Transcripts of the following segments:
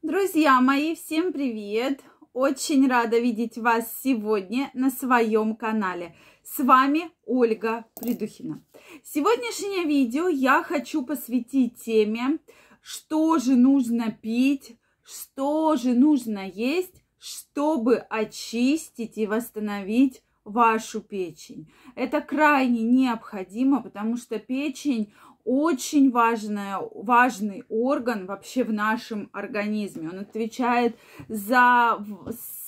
Друзья мои, всем привет! Очень рада видеть вас сегодня на своем канале. С вами Ольга Придухина. Сегодняшнее видео я хочу посвятить теме, что же нужно пить, что же нужно есть, чтобы очистить и восстановить вашу печень. Это крайне необходимо, потому что печень очень важная, важный орган вообще в нашем организме. Он отвечает за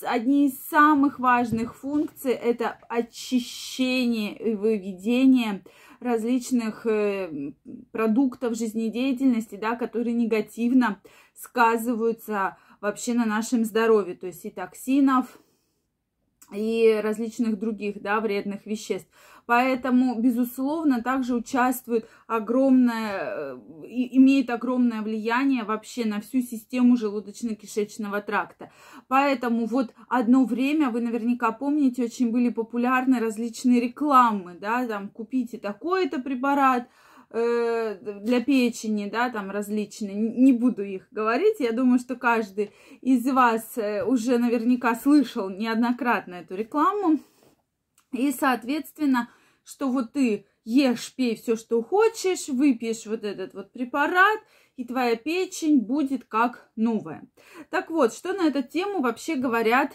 одни из самых важных функций – это очищение и выведение различных э, продуктов жизнедеятельности, да, которые негативно сказываются вообще на нашем здоровье, то есть и токсинов, и различных других да, вредных веществ. Поэтому, безусловно, также участвует огромное, э, имеет огромное влияние вообще на всю систему желудочно-кишечного тракта. Поэтому вот одно время, вы наверняка помните, очень были популярны различные рекламы, да, там, купите такой-то препарат, Э, для печени, да, там различные. Не буду их говорить. Я думаю, что каждый из вас э, уже наверняка слышал неоднократно эту рекламу. И, соответственно, что вот ты ешь, пей все, что хочешь, выпьешь вот этот вот препарат, и твоя печень будет как новая. Так вот, что на эту тему вообще говорят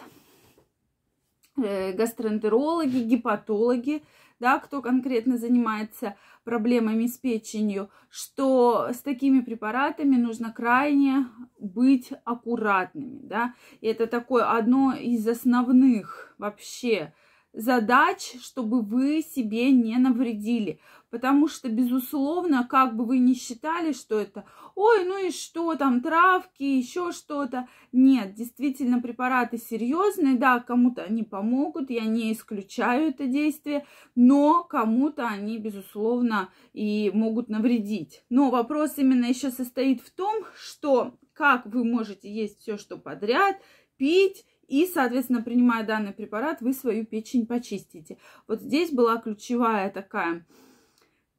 Э, гастроэнтерологи, гепатологи, да, кто конкретно занимается проблемами с печенью, что с такими препаратами нужно крайне быть аккуратными, да, и это такое одно из основных вообще задач, чтобы вы себе не навредили. Потому что, безусловно, как бы вы ни считали, что это, ой, ну и что там, травки, еще что-то. Нет, действительно, препараты серьезные, да, кому-то они помогут, я не исключаю это действие, но кому-то они, безусловно, и могут навредить. Но вопрос именно еще состоит в том, что как вы можете есть все, что подряд, пить и, соответственно, принимая данный препарат, вы свою печень почистите. Вот здесь была ключевая такая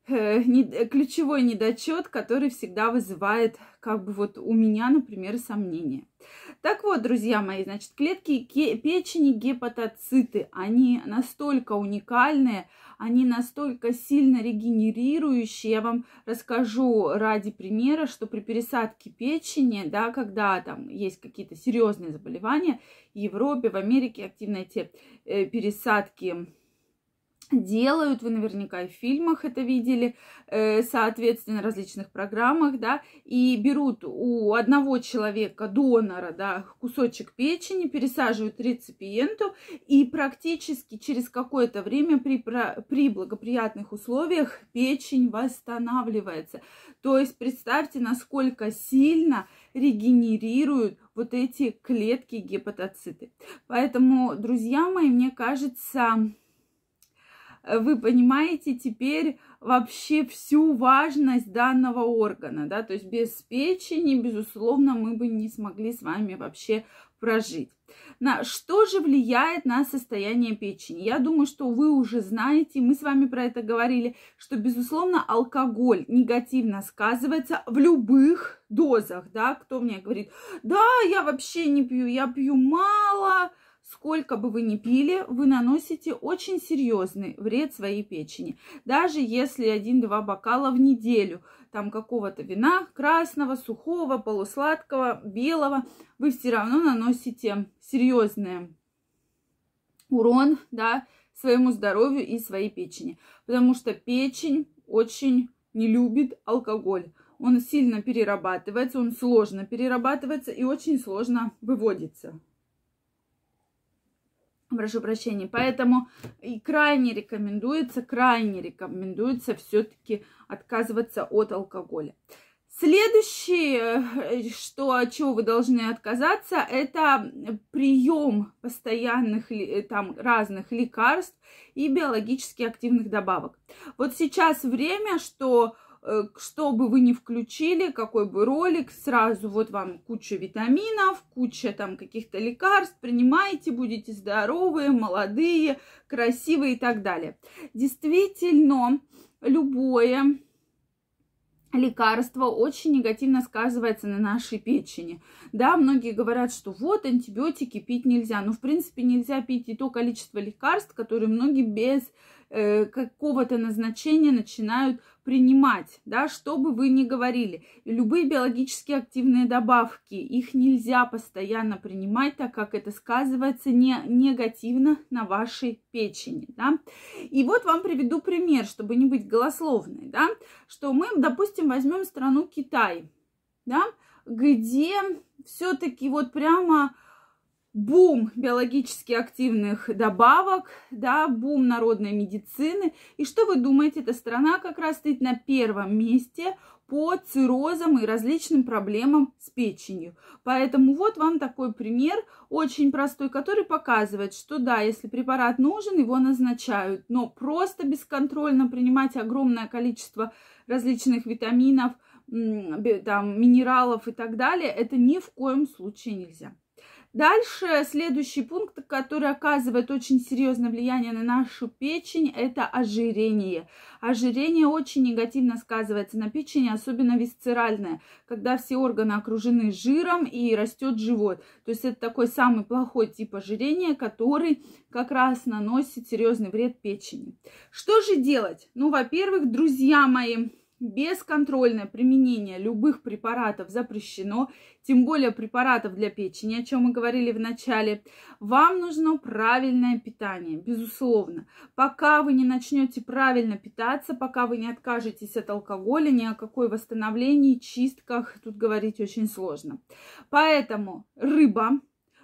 э, ключевой недочет, который всегда вызывает, как бы вот у меня, например, сомнения. Так вот, друзья мои, значит, клетки печени гепатоциты, они настолько уникальные, они настолько сильно регенерирующие. Я вам расскажу ради примера, что при пересадке печени, да, когда там есть какие-то серьезные заболевания, в Европе, в Америке активно эти э, пересадки делают, вы наверняка и в фильмах это видели, э, соответственно, различных программах, да, и берут у одного человека, донора, да, кусочек печени, пересаживают реципиенту, и практически через какое-то время при, при благоприятных условиях печень восстанавливается. То есть представьте, насколько сильно регенерируют вот эти клетки гепатоциты. Поэтому, друзья мои, мне кажется, вы понимаете теперь вообще всю важность данного органа, да, то есть без печени, безусловно, мы бы не смогли с вами вообще прожить. На что же влияет на состояние печени? Я думаю, что вы уже знаете, мы с вами про это говорили, что, безусловно, алкоголь негативно сказывается в любых дозах, да, кто мне говорит, да, я вообще не пью, я пью мало, Сколько бы вы ни пили, вы наносите очень серьезный вред своей печени. Даже если один-два бокала в неделю, там какого-то вина, красного, сухого, полусладкого, белого, вы все равно наносите серьезный урон, да, своему здоровью и своей печени. Потому что печень очень не любит алкоголь. Он сильно перерабатывается, он сложно перерабатывается и очень сложно выводится прошу прощения. Поэтому и крайне рекомендуется, крайне рекомендуется все-таки отказываться от алкоголя. Следующее, э, что, от чего вы должны отказаться, это прием постоянных э, там, разных лекарств и биологически активных добавок. Вот сейчас время, что Э, что бы вы ни включили, какой бы ролик, сразу вот вам куча витаминов, куча там каких-то лекарств, принимайте, будете здоровые, молодые, красивые и так далее. Действительно, любое лекарство очень негативно сказывается на нашей печени. Да, многие говорят, что вот антибиотики пить нельзя. Но, ну, в принципе, нельзя пить и то количество лекарств, которые многие без э, какого-то назначения начинают принимать, да, что бы вы ни говорили. Любые биологически активные добавки, их нельзя постоянно принимать, так как это сказывается не, негативно на вашей печени, да. И вот вам приведу пример, чтобы не быть голословной, да, что мы, допустим, возьмем страну Китай, да, где все-таки вот прямо бум биологически активных добавок, да, бум народной медицины. И что вы думаете, эта страна как раз стоит на первом месте по циррозам и различным проблемам с печенью. Поэтому вот вам такой пример, очень простой, который показывает, что да, если препарат нужен, его назначают, но просто бесконтрольно принимать огромное количество различных витаминов, там, минералов и так далее, это ни в коем случае нельзя. Дальше следующий пункт, который оказывает очень серьезное влияние на нашу печень, это ожирение. Ожирение очень негативно сказывается на печени, особенно висцеральное, когда все органы окружены жиром и растет живот. То есть это такой самый плохой тип ожирения, который как раз наносит серьезный вред печени. Что же делать? Ну, во-первых, друзья мои, Бесконтрольное применение любых препаратов запрещено, тем более препаратов для печени, о чем мы говорили в начале. Вам нужно правильное питание, безусловно. Пока вы не начнете правильно питаться, пока вы не откажетесь от алкоголя, ни о какой восстановлении, чистках, тут говорить очень сложно. Поэтому рыба,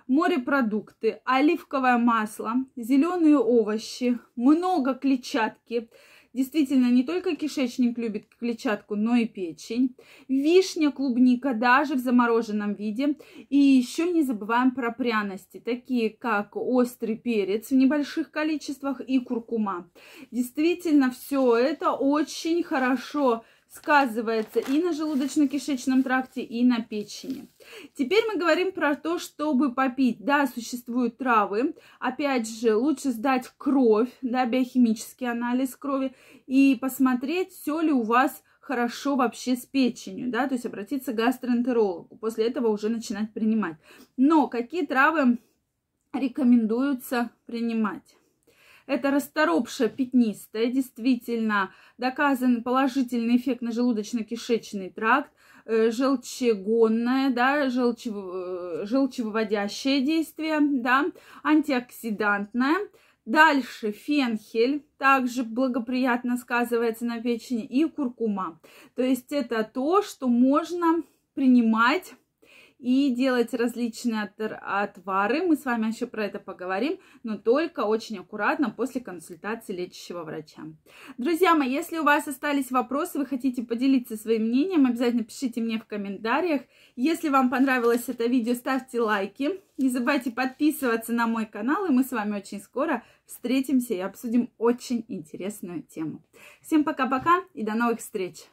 морепродукты, оливковое масло, зеленые овощи, много клетчатки – Действительно, не только кишечник любит клетчатку, но и печень. Вишня, клубника даже в замороженном виде. И еще не забываем про пряности, такие как острый перец в небольших количествах и куркума. Действительно, все это очень хорошо сказывается и на желудочно-кишечном тракте, и на печени. Теперь мы говорим про то, чтобы попить. Да, существуют травы. Опять же, лучше сдать кровь, да, биохимический анализ крови и посмотреть, все ли у вас хорошо вообще с печенью, да, то есть обратиться к гастроэнтерологу. После этого уже начинать принимать. Но какие травы рекомендуется принимать? Это расторопша пятнистая, действительно доказан положительный эффект на желудочно-кишечный тракт, э, желчегонное, да, желчев... Э, желчевыводящее действие, да, антиоксидантное. Дальше фенхель также благоприятно сказывается на печени и куркума. То есть это то, что можно принимать и делать различные отвары. Мы с вами еще про это поговорим, но только очень аккуратно после консультации лечащего врача. Друзья мои, если у вас остались вопросы, вы хотите поделиться своим мнением, обязательно пишите мне в комментариях. Если вам понравилось это видео, ставьте лайки. Не забывайте подписываться на мой канал, и мы с вами очень скоро встретимся и обсудим очень интересную тему. Всем пока-пока и до новых встреч!